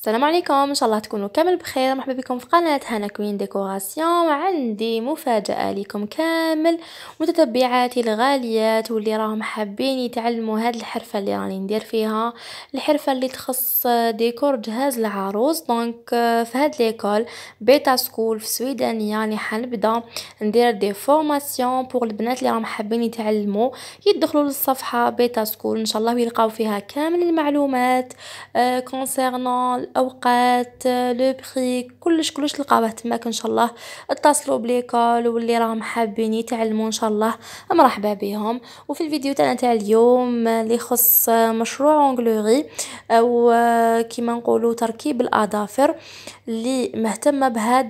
السلام عليكم ان شاء الله تكونوا كامل بخير مرحبا بكم في قناه هانا كوين ديكوراسيون عندي مفاجاه لكم كامل متتبعاتي الغاليات واللي راهم حابين يتعلموا هاد الحرفه اللي راني ندير فيها الحرفه اللي تخص ديكور جهاز العروس دونك آه، في هاد ليكول بيتا سكول في سويدانيه يعني حنبدا ندير دي فورماسيون بور البنات اللي راهم حابين يتعلموا يدخلوا للصفحه بيتا سكول ان شاء الله يلقاو فيها كامل المعلومات آه، كونسيرنون الاوقات آه، لو بخي كلش كلش تلقاوه تماك ان شاء الله اتصلوا بليكول واللي راهم حابين يتعلموا ان شاء الله مرحبا بهم وفي الفيديو تاعنا تاع اليوم آه، اللي يخص آه، مشروع اونغلوري او كيما نقولوا تركيب الاظافر اللي مهتمه بهذا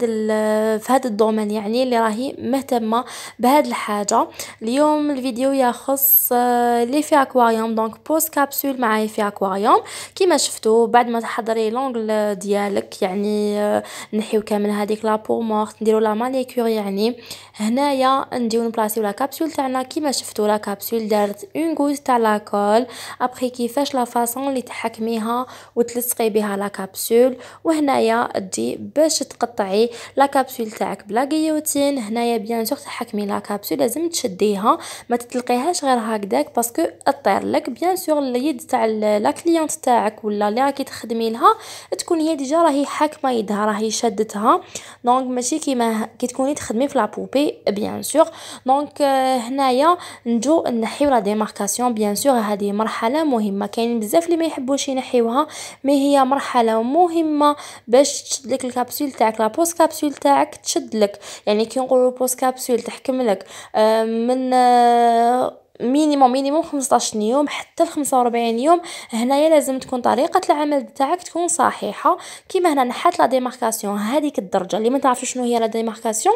في هذا الدومين يعني اللي راهي مهتمه بهاد الحاجه اليوم الفيديو يخص لي في اكواريوم دونك بوست كابسول معايا في اكواريوم كيما شفتوا بعد ما تحضري لون لونغل ديالك يعني آه، نحيو كامل هذيك لا بو مورت نديرو لا مانيكور يعني هنايا نديو نبلاصيو لا كابسول تاعنا كيما شفتو لا كابسول دارت اون غوز تاع لاكول ابري كيفاش لا فاصون اللي تحكميها وتلصقي بها لا كابسول وهنايا دي باش تقطعي لا كابسول تاعك بلا غيوتين هنايا بيان سور تحكمي لا كابسول لازم تشديها ما تتلقيهاش غير هكذاك باسكو طير لك بيان سور اليد تاع لا كليونت تاعك ولا اللي راكي تخدمي لها تكون هي ديجا راهي حاكمه يدها راهي شدتها دونك ماشي كيما كي تكوني تخدمي في لابوبي بيان سور دونك هنايا نجو نحيو لا ديماركاسيون بيان سور هذه مرحله مهمه كاين بزاف اللي ما يحبوش ينحيوها مي هي مرحله مهمه باش تشد لك الكابسول تاعك لا بوست كابسول تاعك تشد لك يعني كي نقولوا بوست كابسول تحكم لك آه، من آه، مينيموم مينيموم 15 يوم حتى ل 45 يوم هنايا لازم تكون طريقه العمل تاعك تكون صحيحه كيما هنا نحات لا ديماركاسيون هذيك الدرجه اللي ما تعرفش شنو هي لا ديماركاسيون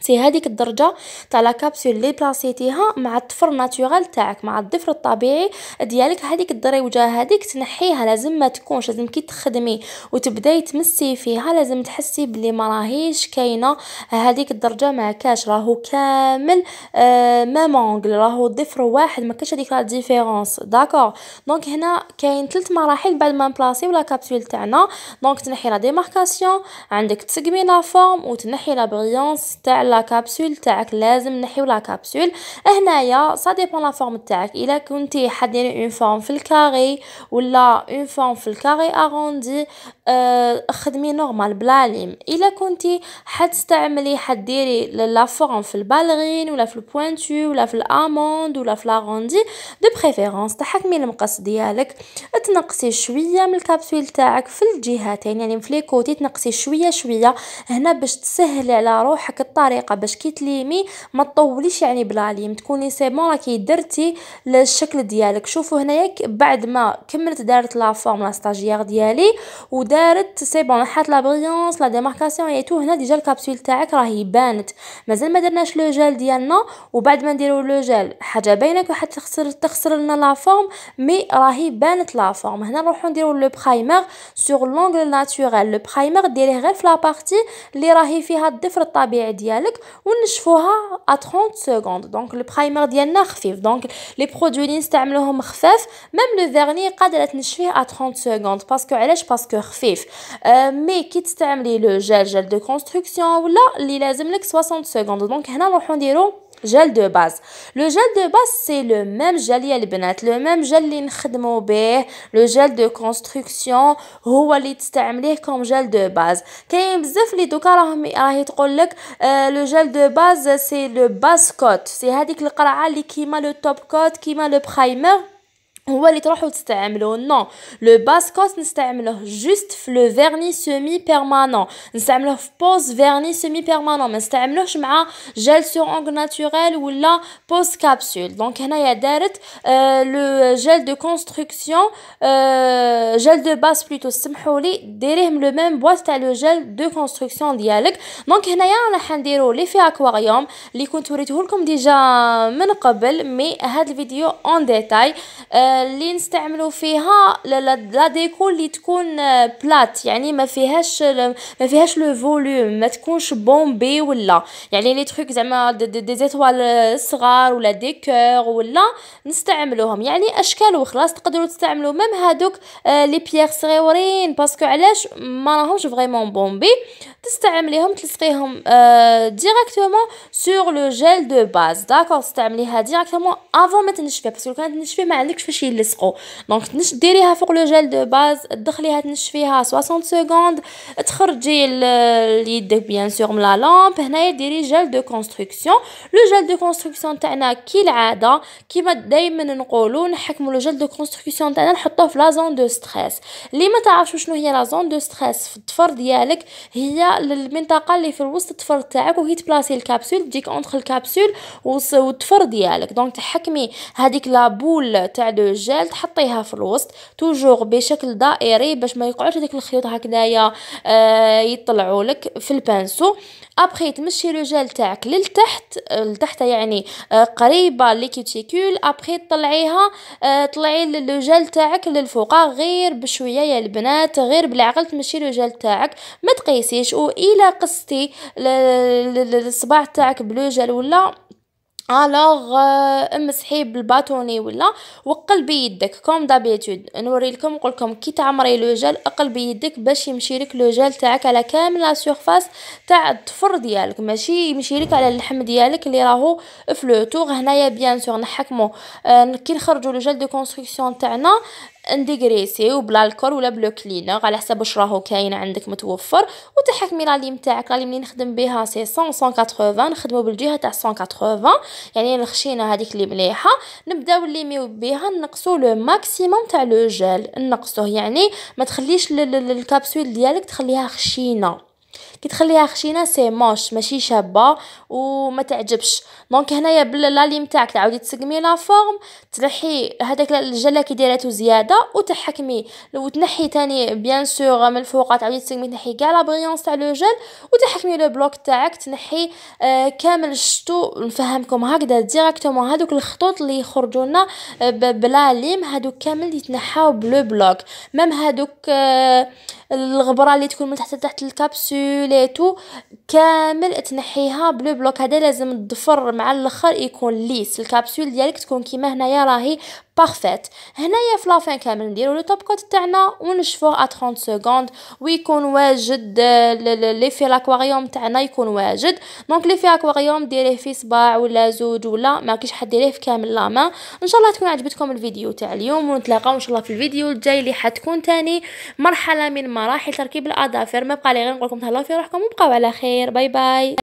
سي هذيك الدرجه تاع لا كابسول لي بلاصيتيها مع الطفر ناتورال تاعك مع الضفر الطبيعي ديالك هذيك الدريوجه هذيك تنحيها لازم ما تكونش لازم كي تخدمي وتبداي تمسي فيها لازم تحسي بلي ما راهيش كاينه هذيك الدرجه ما كاش راهو كامل آه مام اونغل راهو ضفر واحد ما كاش هذيك لا ديفيرونس داكور دونك هنا كاين ثلاث مراحل بعد ما نبلاسيو لا كابسول تاعنا دونك تنحي لا ديماركاسيون عندك تسقمي لا فورم وتنحي لا بريونس تاع لا كابسول تاعك لازم نحيو لا كابسول هنايا سا ديبون لا فورم تاعك الا كنتي حديري اون فورم في الكاري ولا اون فورم في الكاري اروندي اه خدمي نورمال بلا ليم الا كنتي حتستعملي حديري لا فورم في البالغين ولا في البوينتو ولا في الاموند ولا في لاروندي دو بريفيرونس تحكمي المقص ديالك تنقصي شويه من الكابسول تاعك في الجهتين يعني في لي كوتي تنقصي شويه شويه هنا باش تسهلي على روحك الطريق الطريقه باش كي تليمي ما تطوليش يعني بلا ليم تكوني سي بون راكي درتي الشكل ديالك شوفوا هنايا بعد ما كملت دارت لا فورم لا ستاجيير ديالي ودارت سي بون حات لا بريونس لا ديماركاسيون اي تو هنا ديجا الكابسول تاعك راهي بانت مازال ما درناش لو جيل ديالنا وبعد ما نديرو لو جيل حاجه باينه وحتى تخسر تخسر لنا لا فورم مي راهي بانت لا فورم هنا نروحو نديرو لو برايمر سور لونغ ناتوريل لو برايمر ديريه غير في لا بارتي اللي راهي فيها الضفر الطبيعي ديالك On a à 30 secondes. Donc, le primer est très Donc, les produits sont très bien. Même le vernis est à 30 secondes. Parce que c'est très bien. Mais, si on a le gel de construction, on a fait 60 secondes. Donc, maintenant, on va Gel de base. Le gel de base, c'est le même gel pour les filles, le même gel que nous utilisons, le gel de construction, c'est celui que vous comme gel de base. Il y a beaucoup de gens qui le gel de base, c'est le base coat, c'est celui qui a le top coat, qui a le primer ouais les traхouts st-aimle oh non le bascos n'aimle juste le vernis semi permanent n'aimle pose vernis semi permanent mais st-aimle gel sur ongles naturel ou la pose capsule donc هنا ya d'ert euh, le gel de construction euh, gel de base plutôt simple et derrière le même bois c'est le gel de construction direct donc هنا ya la handiro les aquarium les contours et tout comme déjà euh, men mais cette vidéo en détail اللي نستعملوا فيها لا ديكو اللي تكون بلات آه، يعني ما فيهاش ما فيهاش لو فوليوم ما تكونش بومبي ولا يعني لي تروك زعما دي زيتوال صغار ولا دي كور ولا نستعملوهم يعني اشكال وخلاص تقدروا تستعملوا ميم هادوك لي بيير صغيورين باسكو علاش ما راهمش فريمون بومبي تستعمليهم تلصقيهم ديريكتومون آه، سور لو جيل دو باز داكور تستعمليها ديريكتومون افون ما تنشفي باسكو كانت تنشفي ما عندكش فاش يلصقوا دونك تنش ديريها فوق لو جيل دو باز دخليها تنشفيها 60 سكوند تخرجي ليدك بيان سور من لا لامب هنايا ديري جيل دو كونستركسيون لو جيل دو كونستركسيون تاعنا كي العاده كيما دائما نقولوا نحكموا لو جيل دو كونستركسيون تاعنا نحطوه في لا زون دو ستريس اللي ما تعرفش شنو هي لا زون دو ستريس في الضفر ديالك هي للمنطقه اللي في الوسط الطفر تاعك وهي تبلاسي الكابسول تجيك اونتر الكابسول والطفر ديالك دونك تحكمي هذيك لابول تاع لو جيل تحطيها في الوسط توجور بشكل دائري باش ما يقعدش هذيك الخيوط هكذايا آه يطلعوا لك في البانسو ابخي تمشي لو جيل تاعك للتحت لتحت يعني قريبه كيتيكول ابخي طلعيها طلعي لو جيل تاعك للفوق غير بشويه يا البنات غير بالعقل تمشي لو جيل تاعك ما تقيسيش والى قصتي الصباع تاعك بلو جيل ولا الوغ euh, امسحيه بالباتوني ولا وقلبي يدك كوم دابيتود نوريلكم لكم كي تعمري لو جيل اقلبي يدك باش يمشي لك لو جيل تاعك على كامل لا سيرفاس تاع الضفر ديالك ماشي يمشي لك على اللحم ديالك اللي راهو في لو تور هنايا بيان سور نحكمو آه كي نخرجوا لو جيل دو كونستركسيون تاعنا انديغريسي وبلا الكور ولا بلو كلينر على حسب واش راهو كاين عندك متوفر وتحكمي لا ليم تاعك لا منين نخدم بها سي 100 180 نخدمو بالجهه تاع 180 يعني الخشينه هذيك اللي مليحه نبداو ليميو بها نقصو لو ماكسيموم تاع لو جيل نقصوه يعني ما تخليش الكابسول ديالك تخليها خشينه كي تخليها خشينه سي موش ماشي شابه وما تعجبش دونك هنايا باللاليم تاعك تعاودي تسقمي لا فورم تنحي هذاك الجله كي دايراتو زياده وتحكمي وتنحي تاني بيان سور من الفوق تعاودي تسقمي تنحي كاع لا بريونس تاع لو جل وتحكمي لو بلوك تاعك تنحي آه، كامل شتو نفهمكم هكذا ديريكتومون هذوك الخطوط اللي يخرجوا لنا آه، بلا ليم هذوك كامل يتنحاو بلو بلوك مام هذوك آه، الغبره اللي تكون من تحت تحت الكابسول كاملاتو كامل تنحيها بلو بلوك هذا لازم الضفر مع الاخر يكون ليس الكابسول ديالك تكون كيما هنايا راهي بارفيت هنايا في لافين كامل نديرو لو توب كوت تاعنا ونشفوه ا 30 سكوند ويكون واجد لي في لاكواريوم تاعنا يكون واجد دونك لي في اكواريوم ديريه في صباع ولا زوج ولا ما كاينش حد ديريه في كامل لا ما ان شاء الله تكون عجبتكم الفيديو تاع اليوم ونتلاقاو ان شاء الله في الفيديو الجاي اللي حتكون تاني مرحله من مراحل تركيب الاظافر ما بقى لي غير نقول لكم تهلاو في نراكم وبقاو على خير باي باي